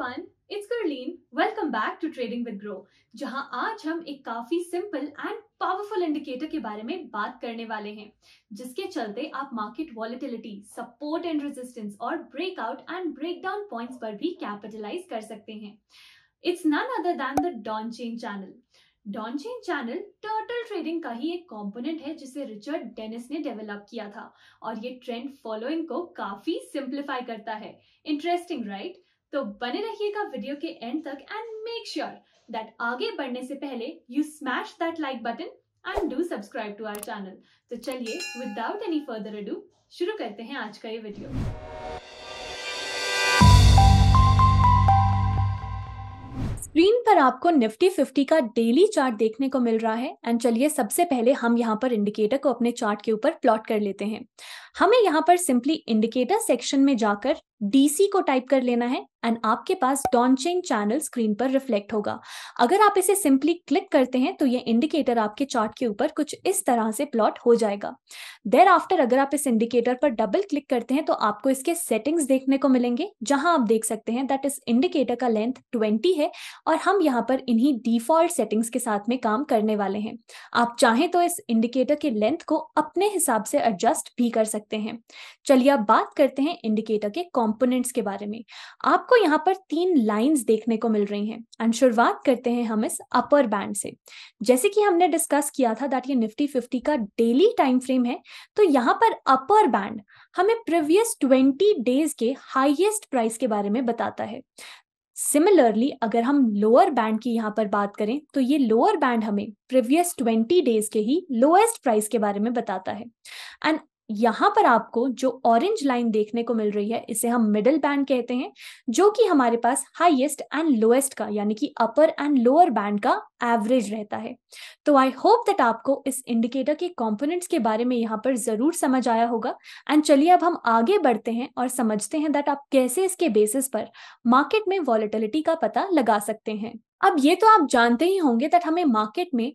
Everyone it's करलीन welcome back to trading with Groww जहां आज हम एक काफी सिंपल एंड पावरफुल इंडिकेटर के बारे में बात करने वाले हैं जिसके चलते आप market volatility support and resistance और ब्रेकआउट एंड ब्रेकडाउन पॉइंट्स पर भी कैपिटलाइज कर सकते हैं it's none other than the Donchian channel Donchian channel turtle trading का ही एक कंपोनेंट है जिसे रिचर्ड डेनिस ने डेवलप किया था और ये ट्रेंड फॉलोइंग को काफी सिंप्लीफाई करता है इंटरेस्टिंग राइट right? तो बने रहिएगा वीडियो के एंड तक एंड मेक श्योर दैट आगे बढ़ने से पहले you smash that like button and do subscribe to our channel तो चलिए विदाउट एनी फर्दर अडू शुरू करते हैं आज का ये वीडियो स्क्रीन पर आपको निफ्टी फिफ्टी का डेली चार्ट देखने को मिल रहा है एंड चलिए सबसे पहले हम यहाँ पर इंडिकेटर को अपने चार्ट के ऊपर प्लॉट कर लेते हैं हमें यहाँ पर सिंपली इंडिकेटर सेक्शन में जाकर डीसी को टाइप कर लेना है एंड आपके पास डॉनचेन चैनल स्क्रीन पर रिफ्लेक्ट होगा अगर आप इसे सिंपली क्लिक करते हैं तो ये इंडिकेटर आपके चार्ट के ऊपर कुछ इस तरह से प्लॉट हो जाएगा देर आफ्टर अगर आप इस इंडिकेटर पर डबल क्लिक करते हैं तो आपको इसके सेटिंग्स देखने को मिलेंगे जहां आप देख सकते हैं दैट इस इंडिकेटर का लेंथ ट्वेंटी है और हम हम यहाँ पर इन्हीं डिफॉल्ट सेटिंग्स के साथ में काम करने वाले हैं आप चाहें तो इस इंडिकेटर के लेंथ को अपने हिसाब से एडजस्ट भी कर सकते हैं चलिए अब बात करते हैं इंडिकेटर के कॉम्पोनेंट्स के बारे में आपको यहाँ पर तीन लाइन्स देखने को मिल रही हैं एंड शुरुआत करते हैं हम इस अपर बैंड से जैसे कि हमने डिस्कस किया था दैट ये निफ्टी फिफ्टी का डेली टाइम फ्रेम है तो यहाँ पर अपर बैंड हमें प्रीवियस 20 डेज के हाईएस्ट प्राइस के बारे में बताता है सिमिलरली अगर हम लोअर बैंड की यहाँ पर बात करें तो ये लोअर बैंड हमें प्रीवियस ट्वेंटी डेज के ही लोएस्ट प्राइस के बारे में बताता है एंड यहां पर आपको जो ऑरेंज लाइन देखने को मिल रही है इसे हम मिडिल बैंड कहते हैं जो कि हमारे पास हाईएस्ट एंड लोएस्ट का यानी कि अपर एंड लोअर बैंड का एवरेज रहता है तो आई होप दैट आपको इस इंडिकेटर के कंपोनेंट्स के बारे में यहाँ पर जरूर समझ आया होगा एंड चलिए अब हम आगे बढ़ते हैं और समझते हैं दैट आप कैसे इसके बेसिस पर मार्केट में वॉलिटिलिटी का पता लगा सकते हैं अब ये तो आप जानते ही होंगे दैट हमें मार्केट में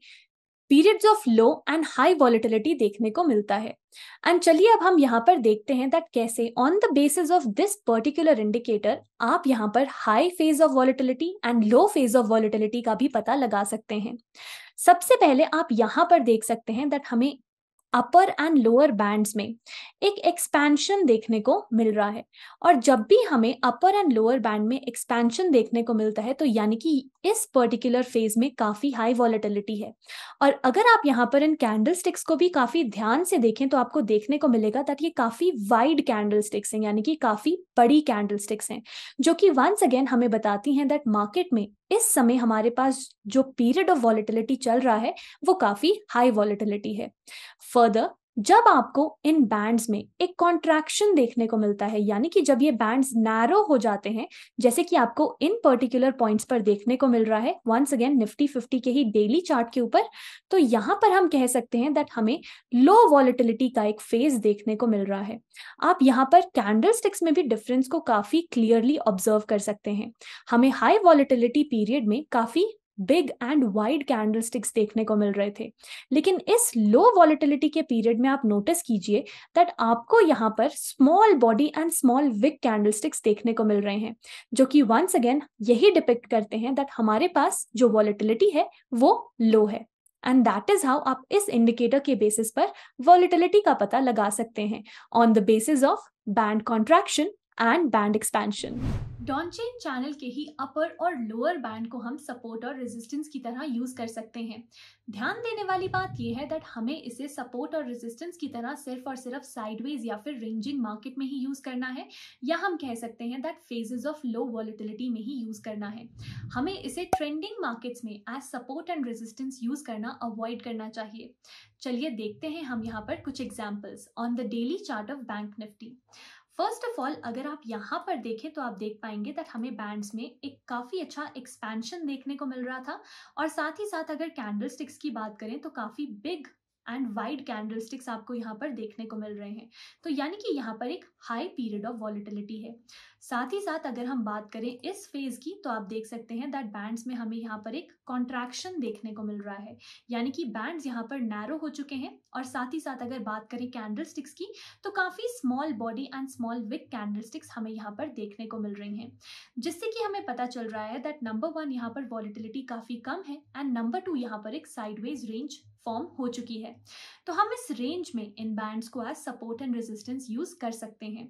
periods of low and high volatility देखने को मिलता है एंड चलिए अब हम यहाँ पर देखते हैं दैट कैसे on the basis of this particular indicator आप यहाँ पर high phase of volatility and low phase of volatility का भी पता लगा सकते हैं सबसे पहले आप यहाँ पर देख सकते हैं दैट हमें अपर एंड लोअर बैंड्स में एक एक्सपेंशन देखने को मिल रहा है और जब भी हमें अपर एंड लोअर बैंड में एक्सपेंशन देखने को मिलता है तो यानी कि इस पर्टिकुलर फेज में काफी हाई वॉलिटिलिटी है और अगर आप यहाँ पर इन कैंडल स्टिक्स को भी काफी ध्यान से देखें तो आपको देखने को मिलेगा दैट ये काफी वाइड कैंडल स्टिक्स यानी कि काफी बड़ी कैंडल स्टिक्स हैं जो कि वंस अगेन हमें बताती हैं दैट मार्केट में इस समय हमारे पास जो पीरियड ऑफ वॉलिटिलिटी चल रहा है वो काफी हाई वॉलिटिलिटी है फर्दर जब आपको इन बैंड्स में एक कॉन्ट्रैक्शन देखने को मिलता है यानी कि जब ये बैंड्स नैरो हो जाते हैं जैसे कि आपको इन पर्टिकुलर पॉइंट्स पर देखने को मिल रहा है वंस अगेन निफ्टी फिफ्टी के ही डेली चार्ट के ऊपर तो यहाँ पर हम कह सकते हैं दैट हमें लो वॉलिटिलिटी का एक फेज देखने को मिल रहा है आप यहाँ पर कैंडल में भी डिफरेंस को काफी क्लियरली ऑब्जर्व कर सकते हैं हमें हाई वॉलिटिलिटी पीरियड में काफी बिग एंड वाइड कैंडलस्टिक्स देखने को मिल रहे थे लेकिन इस लो वॉलिटिलिटी के पीरियड में आप नोटिस कीजिए दैट आपको यहाँ पर small body and small wick candlesticks देखने को मिल रहे हैं जो कि वंस अगेन यही डिपिक्ट करते हैं दैट हमारे पास जो वॉलिटिलिटी है वो लो है एंड दैट इज हाउ आप इस इंडिकेटर के बेसिस पर वॉलिटिलिटी का पता लगा सकते हैं on the basis of band contraction and band expansion Donchian channel के ही अपर और लोअर बैंड को हम सपोर्ट और रेजिस्टेंस की तरह यूज कर सकते हैं ध्यान देने वाली बात यह है दैट हमें इसे सपोर्ट और रेजिस्टेंस की तरह सिर्फ और सिर्फ साइडवेज या फिर रेंजिंग मार्केट में ही यूज करना है या हम कह सकते हैं that phases of low volatility में ही यूज करना है हमें इसे ट्रेंडिंग मार्केट्स में as support and resistance use करना अवॉइड करना चाहिए चलिए देखते हैं हम यहाँ पर कुछ examples on the daily chart of Bank Nifty first of all अगर आप यहाँ पर देखें तो आप देख पाएंगे दैट हमें बैंड्स में एक काफ़ी अच्छा एक्सपेंशन देखने को मिल रहा था और साथ ही साथ अगर कैंडल स्टिक्स की बात करें तो काफ़ी बिग एंड वाइड कैंडलस्टिक्स आपको यहाँ पर देखने को मिल रहे हैं तो यानी कि यहाँ पर एक हाई पीरियड ऑफ वॉलिटिलिटी है साथ ही साथ अगर हम बात करें इस फेज की तो आप देख सकते हैं दैट बैंड्स में हमें यहाँ पर एक कॉन्ट्रैक्शन देखने को मिल रहा है यानी कि बैंड्स यहाँ पर नैरो हो चुके हैं और साथ ही साथ अगर बात करें कैंडल की तो काफ़ी small body and small wick candle हमें यहाँ पर देखने को मिल रही हैं जिससे कि हमें पता चल रहा है दैट नंबर वन यहाँ पर वॉलिटिलिटी काफ़ी कम है एंड नंबर टू यहाँ पर एक साइडवेज रेंज फॉर्म हो चुकी है तो हम इस रेंज में इन बैंड्स को as support and resistance use कर सकते हैं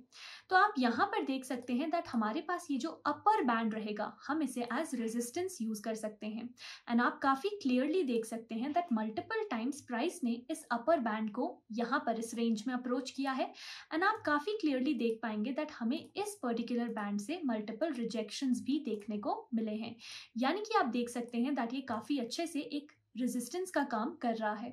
तो आप यहाँ पर देख सकते हैं दैट हमारे पास ये जो अपर बैंड रहेगा हम इसे एज रेजिस्टेंस यूज कर सकते हैं एंड आप काफी क्लियरली देख सकते हैं दैट मल्टीपल टाइम्स प्राइस ने इस अपर बैंड को यहाँ पर इस रेंज में अप्रोच किया है एंड आप काफी क्लियरली देख पाएंगे दैट हमें इस पर्टिकुलर बैंड से मल्टीपल रिजेक्शन भी देखने को मिले हैं यानी कि आप देख सकते हैं दैट ये काफी अच्छे से एक रेजिस्टेंस का काम कर रहा है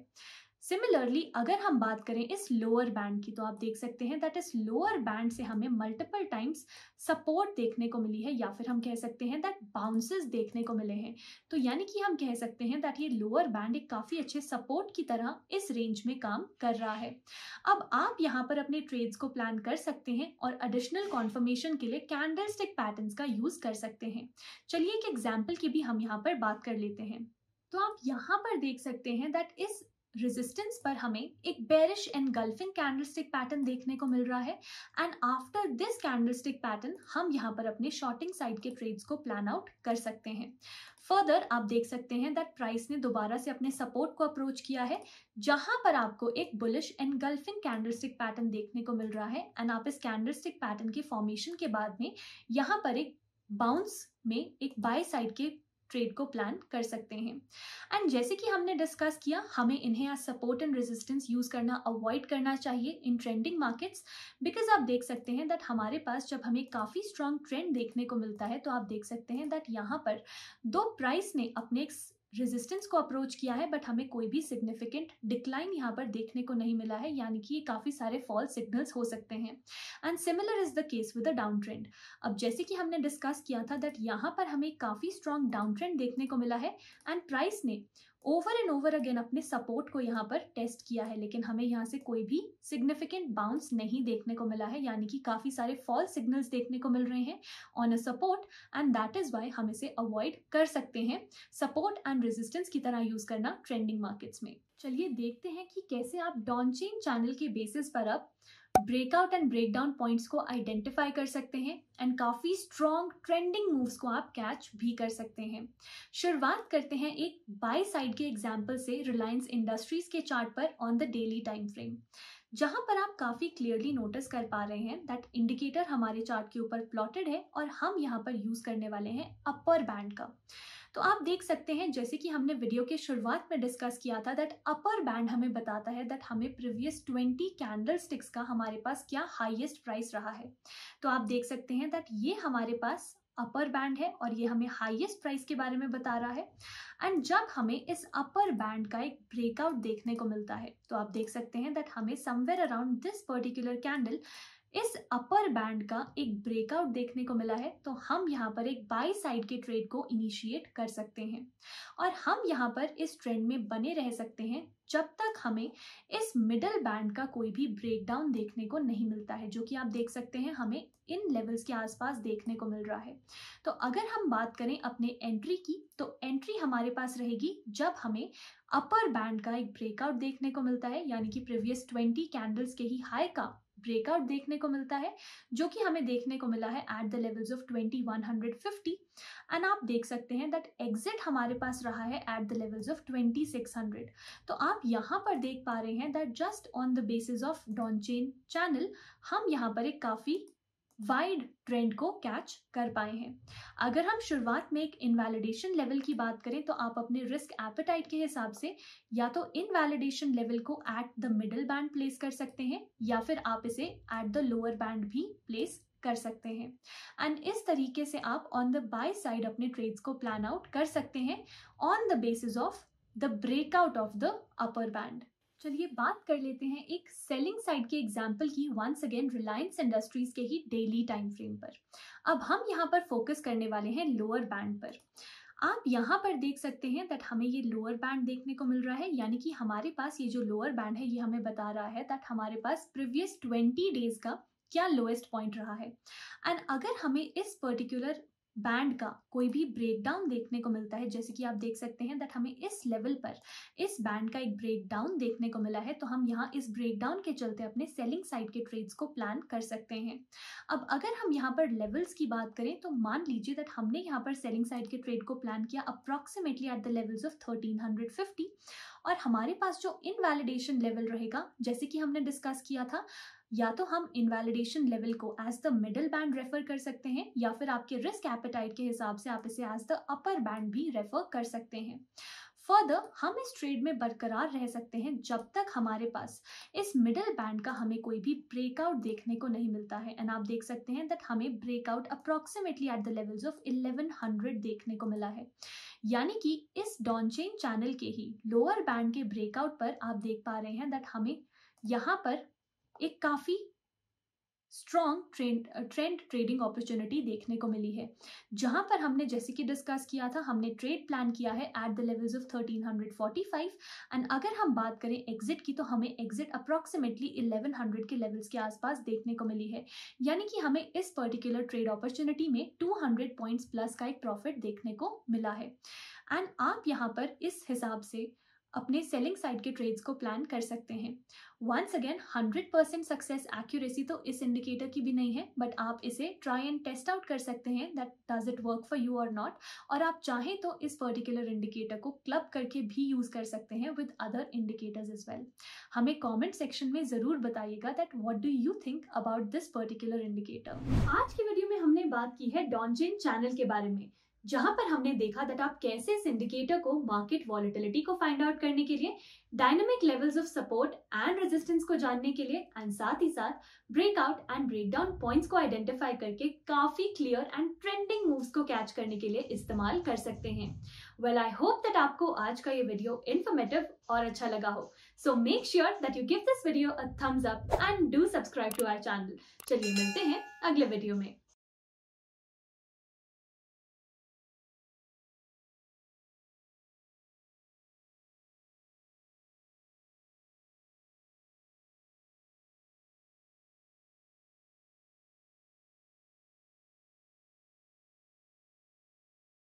सिमिलरली अगर हम बात करें इस लोअर बैंड की तो आप देख सकते हैं दैट इस लोअर बैंड से हमें मल्टीपल टाइम्स सपोर्ट देखने को मिली है या फिर हम कह सकते हैं दैट बाउंसेस देखने को मिले हैं तो यानी कि हम कह सकते हैं दैट ये लोअर बैंड एक काफ़ी अच्छे सपोर्ट की तरह इस रेंज में काम कर रहा है अब आप यहाँ पर अपने ट्रेड्स को प्लान कर सकते हैं और एडिशनल कॉन्फर्मेशन के लिए कैंडल स्टिक पैटर्न का यूज़ कर सकते हैं चलिए एक एग्जाम्पल की भी हम यहाँ पर बात कर लेते हैं तो आप यहाँ पर देख सकते हैं दैट इस रेजिस्टेंस पर हमें एक bearish and engulfing candlestick pattern देखने को मिल रहा है and after this candlestick pattern हम यहाँ पर अपने शॉर्टिंग साइड के ट्रेड्स को प्लान आउट कर सकते हैं फर्दर आप देख सकते हैं दैट प्राइस ने दोबारा से अपने सपोर्ट को अप्रोच किया है जहां पर आपको एक bullish and engulfing candlestick pattern देखने को मिल रहा है एंड आप इस कैंडलस्टिक पैटर्न के फॉर्मेशन के बाद में यहाँ पर एक बाउंस में एक बाई साइड के ट्रेड को प्लान कर सकते हैं एंड जैसे कि हमने डिस्कस किया हमें इन्हें आज सपोर्ट एंड रेजिस्टेंस यूज करना अवॉइड करना चाहिए इन ट्रेंडिंग मार्केट्स बिकॉज आप देख सकते हैं दैट हमारे पास जब हमें काफ़ी स्ट्रांग ट्रेंड देखने को मिलता है तो आप देख सकते हैं दैट यहाँ पर दो प्राइस ने अपने रेजिस्टेंस को अप्रोच किया है बट हमें कोई भी सिग्निफिकेंट डिक्लाइन यहाँ पर देखने को नहीं मिला है यानी कि ये काफ़ी सारे फॉल सिग्नल्स हो सकते हैं and similar is the case with the down trend अब जैसे कि हमने डिस्कस किया था दैट यहाँ पर हमें काफ़ी स्ट्रॉन्ग डाउन ट्रेंड देखने को मिला है एंड प्राइस ने ओवर एंड ओवर अगेन अपने सपोर्ट को यहाँ पर टेस्ट किया है लेकिन हमें यहाँ से कोई भी सिग्निफिकेंट बाउंस नहीं देखने को मिला है यानी कि काफ़ी सारे फॉल्स सिग्नल्स देखने को मिल रहे हैं on a support and that is why हम इसे अवॉइड कर सकते हैं सपोर्ट एंड रेजिस्टेंस की तरह यूज़ करना ट्रेंडिंग मार्केट्स में चलिए देखते हैं कि कैसे आप डॉन्चिंग चैनल के बेसिस पर अब ब्रेकआउट एंड ब्रेकडाउन पॉइंट्स को आइडेंटिफाई कर सकते हैं एंड काफ़ी स्ट्रॉन्ग ट्रेंडिंग मूव्स को आप कैच भी कर सकते हैं शुरुआत करते हैं एक बाई साइड के एग्जाम्पल से रिलायंस इंडस्ट्रीज के चार्ट पर on the daily time frame जहां पर आप काफी क्लियरली नोटिस कर पा रहे हैं दैट इंडिकेटर हमारे चार्ट के ऊपर प्लॉटेड है और हम यहाँ पर यूज करने वाले हैं अपर बैंड का तो आप देख सकते हैं जैसे कि हमने वीडियो के शुरुआत में डिस्कस किया था दैट अपर बैंड हमें बताता है दैट हमें प्रीवियस 20 कैंडल स्टिक्स का हमारे पास क्या हाइएस्ट प्राइस रहा है तो आप देख सकते हैं दैट ये हमारे पास अपर बैंड है और ये हमें हाईएस्ट प्राइस के बारे में बता रहा है एंड जब हमें इस अपर बैंड का एक ब्रेकआउट देखने को मिलता है तो आप देख सकते हैं दैट हमें somewhere around this particular candle इस अपर बैंड का एक ब्रेकआउट देखने को मिला है तो हम यहाँ पर एक बाई साइड के ट्रेड को इनिशिएट कर सकते हैं और हम यहाँ पर इस ट्रेंड में बने रह सकते हैं जब तक हमें इस मिडल बैंड का कोई भी ब्रेकडाउन देखने को नहीं मिलता है जो कि आप देख सकते हैं हमें इन लेवल्स के आसपास देखने को मिल रहा है तो अगर हम बात करें अपने एंट्री की तो एंट्री हमारे पास रहेगी जब हमें अपर बैंड का एक ब्रेकआउट देखने को मिलता है यानी कि प्रीवियस 20 कैंडल्स के ही हाई का ब्रेकआउट देखने को मिलता है जो कि हमें देखने को मिला है at the levels of 2150 and आप देख सकते हैं दैट एग्जिट हमारे पास रहा है एट द लेवल्स ऑफ 2600 तो आप यहाँ पर देख पा रहे हैं that just on the basis of Donchian channel हम यहाँ पर एक काफ़ी वाइड ट्रेंड को कैच कर पाए हैं अगर हम शुरुआत में एक इनवैलिडेशन लेवल की बात करें तो आप अपने रिस्क एपेटाइट के हिसाब से या तो इनवैलिडेशन लेवल को at the middle band place कर सकते हैं या फिर आप इसे एट द लोअर बैंड भी प्लेस कर सकते हैं एंड इस तरीके से आप ऑन द बाय साइड अपने ट्रेड्स को प्लान आउट कर सकते हैं on the basis of the breakout of the upper band चलिए बात कर लेते हैं एक सेलिंग साइड के एग्जाम्पल की वंस अगेन रिलायंस इंडस्ट्रीज के ही डेली टाइम फ्रेम पर अब हम यहाँ पर फोकस करने वाले हैं लोअर बैंड पर आप यहाँ पर देख सकते हैं दैट हमें ये लोअर बैंड देखने को मिल रहा है यानी कि हमारे पास ये जो लोअर बैंड है ये हमें बता रहा है दैट हमारे पास प्रीवियस ट्वेंटी डेज का क्या लोएस्ट पॉइंट रहा है एंड अगर हमें इस पर्टिकुलर बैंड का कोई भी ब्रेकडाउन देखने को मिलता है जैसे कि आप देख सकते हैं दैट हमें इस लेवल पर इस बैंड का एक ब्रेकडाउन देखने को मिला है तो हम यहाँ इस ब्रेकडाउन के चलते अपने सेलिंग साइड के ट्रेड्स को प्लान कर सकते हैं अब अगर हम यहाँ पर लेवल्स की बात करें तो मान लीजिए दैट हमने यहाँ पर सेलिंग साइड के ट्रेड को प्लान किया approximately at the levels of thirteen और हमारे पास जो इनवैलिडेशन लेवल रहेगा जैसे कि हमने डिस्कस किया था या तो हम इनवैलिडेशन लेवल को as the middle band refer कर सकते हैं या फिर आपके रिस्क एपेटाइट के हिसाब से आप इसे एज द अपर बैंड भी रेफर कर सकते हैं फर्दर हम इस ट्रेड में बरकरार रह सकते हैं जब तक हमारे पास इस मिडल बैंड का हमें कोई भी ब्रेकआउट देखने को नहीं मिलता है एंड आप देख सकते हैं दैट हमें breakout approximately at the levels of 1100 देखने को मिला है यानी कि इस डॉनचेन चैनल के ही लोअर बैंड के ब्रेकआउट पर आप देख पा रहे हैं दैट हमें यहाँ पर एक काफ़ी strong trend trend trading opportunity देखने को मिली है जहां पर हमने जैसे कि डिस्कस किया था हमने ट्रेड प्लान किया है at the levels of 1345 and अगर हम बात करें एग्जिट की तो हमें एग्जिट अप्रॉक्सीमेटली 1100 के लेवल्स के आसपास देखने को मिली है यानी कि हमें इस पर्टिकुलर ट्रेड अपॉर्चुनिटी में 200 पॉइंट्स प्लस का एक प्रॉफिट देखने को मिला है एंड आप यहाँ पर इस हिसाब से अपने सेलिंग साइड के ट्रेड्स को प्लान कर सकते हैं once again 100 percent success accuracy तो इस इंडिकेटर की भी नहीं है बट आप इसे ट्राई एंड टेस्ट आउट कर सकते हैं that does it work for you और नॉट और आप चाहें तो इस पर्टिकुलर इंडिकेटर को क्लब करके भी यूज कर सकते हैं with other indicators as well हमें कॉमेंट सेक्शन में जरूर बताइएगा that what do you think about this particular indicator आज की वीडियो में हमने बात की है डॉन्जेन चैनल के बारे में जहां पर हमने देखा दैट आप कैसे इस इंडिकेटर को मार्केट वॉलिटिलिटी को फाइंड आउट करने के लिए dynamic levels of support and resistance को जानने के लिए एंड साथ ही साथ ब्रेकआउट एंड ब्रेकडाउन पॉइंट्स को आइडेंटिफाई करके काफी क्लियर एंड ट्रेंडिंग मूव्स को कैच करने के लिए इस्तेमाल कर सकते हैं वेल आई होप दैट आपको आज का ये वीडियो इन्फॉर्मेटिव और अच्छा लगा हो so make sure that you give this video a thumbs up and do subscribe to our channel चलिए मिलते हैं अगले वीडियो में